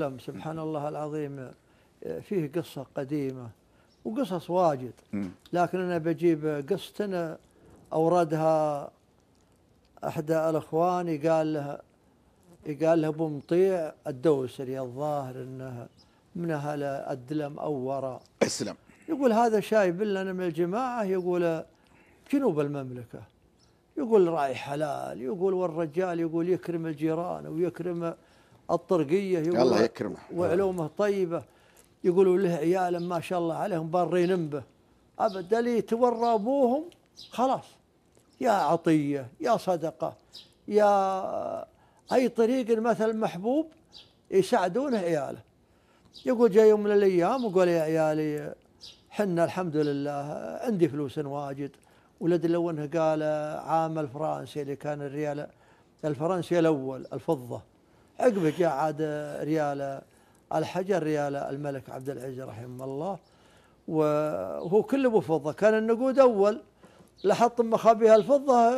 لم سبحان الله العظيم فيه قصة قديمة وقصص واجد لكن أنا بجيب قصة أوردها أحد الأخوان قال له قال له أبو مطيع الدوسري الظاهر أنه من أهل أدلم أو وراء اسلم يقول هذا شايب لنا من الجماعة يقول جنوب المملكة يقول راي حلال يقول والرجال يقول يكرم الجيران ويكرم الطرقيه يقول الله يكرمه وعلومه طيبه يقولوا له عيال ما شاء الله عليهم بارين به ابد اللي يتورى ابوهم خلاص يا عطيه يا صدقه يا اي طريق مثل محبوب يساعدونه عياله يقول جاي يوم من الايام وقال يا عيالي حنا الحمد لله عندي فلوس واجد ولد لو انه قال عام الفرنسي اللي كان الريال الفرنسي الاول الفضه عقب جاء عاد رياله الحجر رياله الملك عبد العزيز رحمه الله وهو كله بفضه كان النقود اول لحط مخابيها الفضه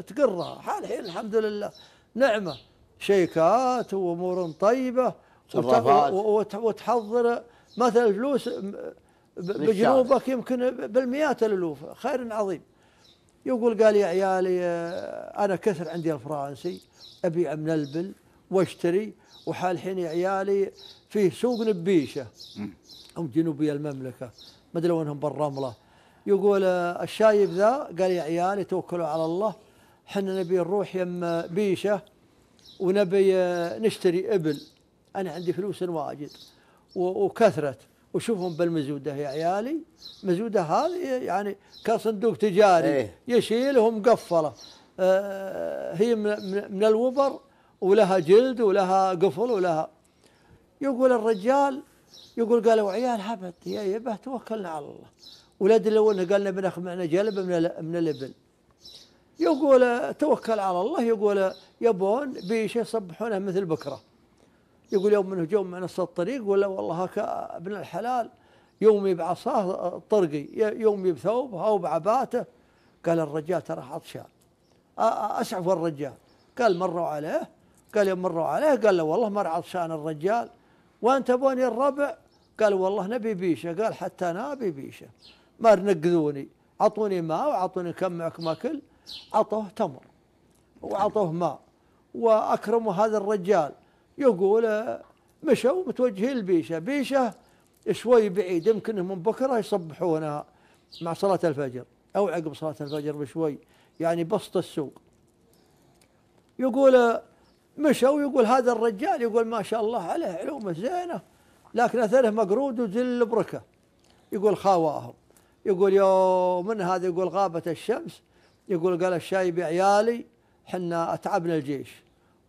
تقرها الحين الحمد لله نعمه شيكات وامور طيبه وتحضر مثلا الفلوس بجنوبك يمكن بالمئات الالوف خير عظيم يقول قال يا عيالي انا كثر عندي الفرنسي ابيع من البل واشتري وحال وحالحين عيالي فيه سوق نبيشه هم جنوبي المملكه ما ادري وينهم بالرمله يقول آه، الشايب ذا قال يا عيالي توكلوا على الله حنا نبي نروح يم آه، بيشه ونبي آه، نشتري ابل انا عندي فلوس واجد وكثرت وشوفهم بالمزوده يا عيالي مزوده هذه يعني كصندوق تجاري إيه. يشيلهم مقفله هي من الوبر ولها جلد ولها قفل ولها يقول الرجال يقول قالوا عيال هبت يا يبه توكلنا على الله ولد لو انه قال بناخذ معنا جلب من من الابل يقول توكل على الله يقول يبون بشيء يصبحونه مثل بكره يقول يوم منه جو من نص الطريق ولا والله هكا ابن الحلال يومي بعصاه طرقي يومي بثوبه او بعباته قال الرجال ترى عطشان اسعف الرجال قال مروا عليه قال يوم مروا عليه قال له والله مر شان الرجال وانت تبوني الربع قال والله نبي بيشه قال حتى انا ابي بيشه ما نقذوني اعطوني ماء واعطوني كم معكم اكل اعطوه تمر واعطوه ماء واكرموا هذا الرجال يقول مشوا متوجهين لبيشه بيشه شوي بعيد يمكن من بكره يصبحونها مع صلاه الفجر او عقب صلاه الفجر بشوي يعني بسط السوق يقول مشوا يقول هذا الرجال يقول ما شاء الله عليه علومه زينه لكن اثره مقرود وزل بركه يقول خاواهم يقول يوم من هذا يقول غابت الشمس يقول قال الشايب عيالي حنا اتعبنا الجيش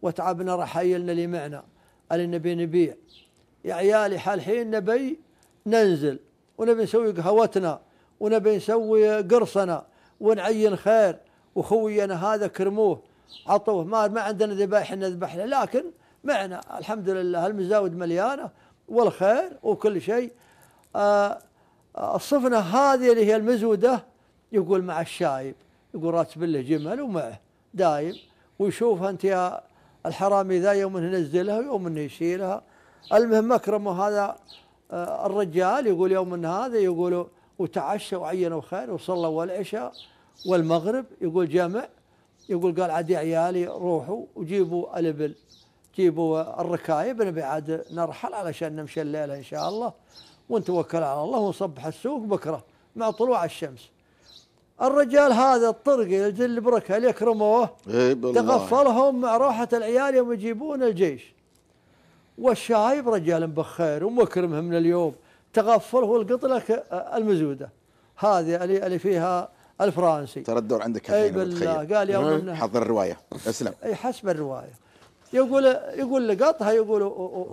وتعبنا رحايلنا اللي معنا اللي نبي نبيع يا عيالي حالحين نبي ننزل ونبي نسوي قهوتنا ونبي نسوي قرصنا ونعين خير وخوينا هذا كرموه عطوه ما ما عندنا ذبائح نذبح له لكن معنا الحمد لله المزاود مليانه والخير وكل شيء آه، الصفنه هذه اللي هي المزوده يقول مع الشايب يقول راتب له جمل ومعه دايم ويشوفها انت يا الحرامي ذا يوم انه ينزلها ويوم انه يشيلها المهم اكرمه هذا آه، الرجال يقول يوم من هذا يقولوا وتعشوا وعينوا خير وصلوا العشاء والمغرب يقول جمع يقول قال عاد يا عيالي روحوا وجيبوا الابل جيبوا الركايب نبي عاد نرحل علشان نمشي الليله ان شاء الله ونتوكل على الله ونصبح السوق بكره مع طلوع الشمس الرجال هذا الطرق اللي البركه اللي يكرموه إيه، تغفلهم مع روحه العيال يوم يجيبون الجيش والشايب رجال بخير ومكرمه من اليوم تغفله والقط لك المزوده هذه اللي فيها الفرنسي ترى الدور عندك الحين اي بالله قال يا ابو حضر الروايه اسلم اي حسب الروايه يقول يقول لقطها يقول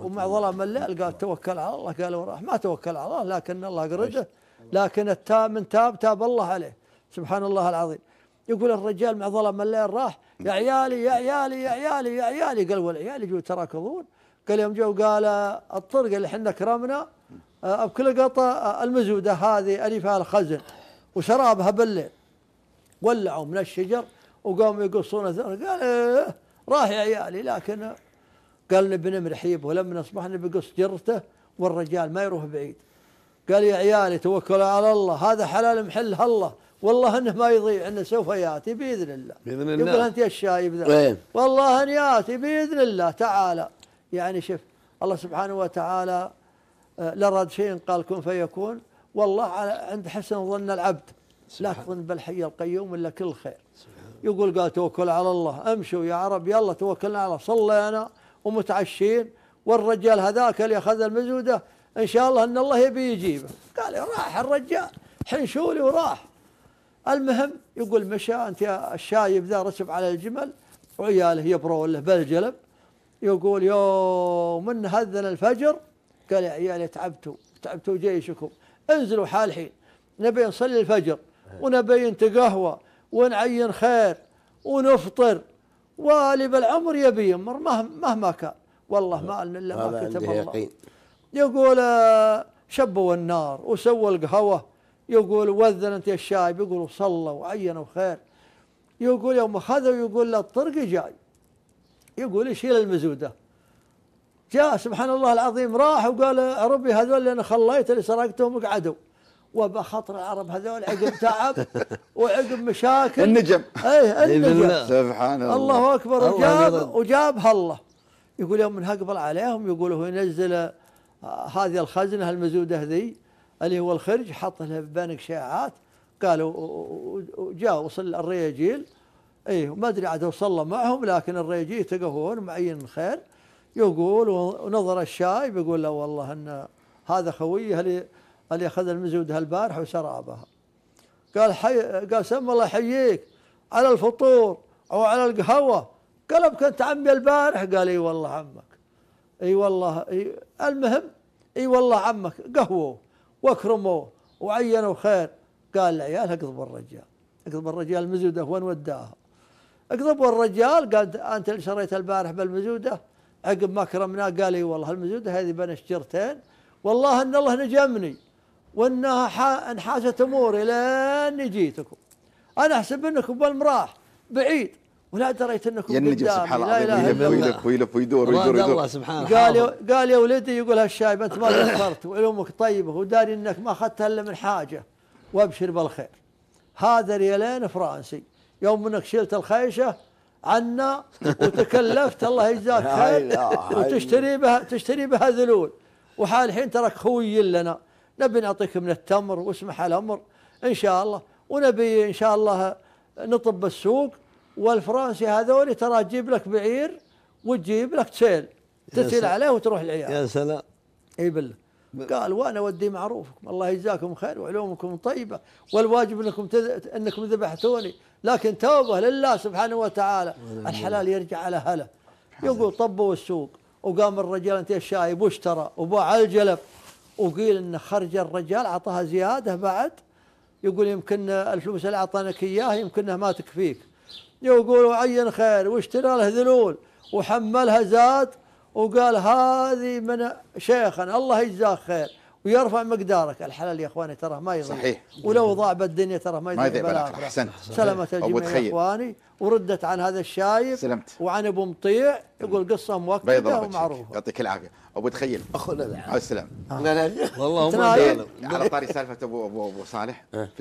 ومع ظلام الليل قال توكل على الله قال وراح ما توكل على الله لكن الله قرده لكن التاب من تاب تاب الله عليه سبحان الله العظيم يقول الرجال مع ظلام الليل راح يا عيالي يا عيالي يا عيالي يا عيالي قال والعيال يجوا تراكضون قال يوم جو قال الطرق اللي احنا كرمنا آه، بكل قطه المزوده هذه الفها الخزن وسرابها بالليل ولعوا من الشجر وقاموا يقصون قال إيه راح يا عيالي لكن قال نبي نمرحيب ولما نصبح نبي قص جرته والرجال ما يروح بعيد قال يا عيالي توكلوا على الله هذا حلال محلها الله والله انه ما يضيع انه سوف ياتي باذن الله باذن الله يقول انت يا الشايب ذا والله ان ياتي باذن الله تعالى يعني شوف الله سبحانه وتعالى آه، لا شيء قال كن فيكون والله عند حسن ظن العبد لا تظن بالحي القيوم إلا كل خير يقول قال توكل على الله امشوا يا عرب يلا توكلنا على الله صلينا ومتعشين والرجال هذاك اللي أخذ المزودة إن شاء الله أن الله يبي يجيبه قال راح الرجال حنشولي وراح المهم يقول مشى أنت يا الشايب ذا رسب على الجمل وعياله يبرون له بالجلب يقول يوم من هذن الفجر قال يا عيالي تعبتوا تعبتوا جيشكم انزلوا حال حين نبي نصلي الفجر ونبي نتقهوى ونعين خير ونفطر والي العمر يبي يمر مهما كان والله ما لنا الا ما كتب الله يقين. يقول آه، شبوا النار وسووا القهوه يقول وذنت يا الشايب يقولوا صلوا وعينوا خير يقول يوم اخذوا يقول لا الطرق جاي يقول يشيل المزوده جاء سبحان الله العظيم راح وقال ربي هذول اللي انا خليت اللي سرقتهم وقعدوا وبخطر العرب هذول عقب تعب وعقب مشاكل النجم اي النجم سبحان الله الله اكبر وجاب وجابها الله يقول يوم من هقبل عليهم يقول هو ينزل آه، هذه الخزنه المزوده ذي اللي هو الخرج حط لها بينك شائعات قالوا وجاء وصل الرياجيل اي ما ادري عاد وصل معهم لكن الرياجيل تقهون معين خير يقول ونظر الشايب يقول لا والله ان هذا خوي اللي اللي اخذ المزودة البارحه وسرابها قال حي قال سم الله يحييك على الفطور او على القهوه قال كنت عمي البارح قال اي والله عمك اي والله اي المهم اي والله عمك قهوه واكرموه وعينوا خير قال العيال اقضب الرجال اقضب الرجال المزوده وين وداها اقضب الرجال قال انت اللي شريت البارح بالمزوده عقب ما كرمناه قال اي والله المزودة هذه بنا شجرتين والله ان الله نجمني وانها انحاست اموري لين جيتكم انا احسب انكم بالمراح بعيد ولا دريت انكم قدامي سبحان الله يلف ويلف ويدور ويدور الله سبحانه قال قال يا ولدي يقول هالشايب انت ما تاخرت وامك طيبه وداري انك ما اخذتها الا من حاجه وابشر بالخير هذا ريالين فرنسي يوم انك شلت الخيشه عنا وتكلفت الله يجزاك خير وتشتري بها تشتري بها ذلول وحال الحين ترك خوي لنا نبي نعطيك من التمر واسمح الامر ان شاء الله ونبي ان شاء الله نطب السوق والفرنسي هذول ترى تجيب لك بعير وتجيب لك تسيل تسيل عليه وتروح العيال يا سلام اي بالله قال وانا اودي معروفكم الله يجزاكم خير وعلومكم طيبه والواجب انكم تذ... انكم ذبحتوني لكن توبه لله سبحانه وتعالى الحلال يرجع على هله يقول طبوا السوق وقام الرجال انت الشايب واشترى وباع الجلب وقيل ان خرج الرجال اعطاها زياده بعد يقول يمكن الفلوس اللي اعطانك اياها يمكنها ما تكفيك يقول عين خير واشترى له ذلول وحملها زاد وقال هذه من شيخنا الله يجزاه خير ويرفع مقدارك الحلال يا اخواني ترى ما يضيع صحيح ولو ضاع بالدنيا ترى ما يضيع بالاخره احسنت سلمت الجميع يا اخواني وردت عن هذا الشايب سلمت وعن ابو مطيع يقول قصه مؤكده ومعروفه يعطيك العافيه ابو تخيل اخونا العافيه السلام لا لا والله على طاري سالفه ابو ابو ابو صالح إيه.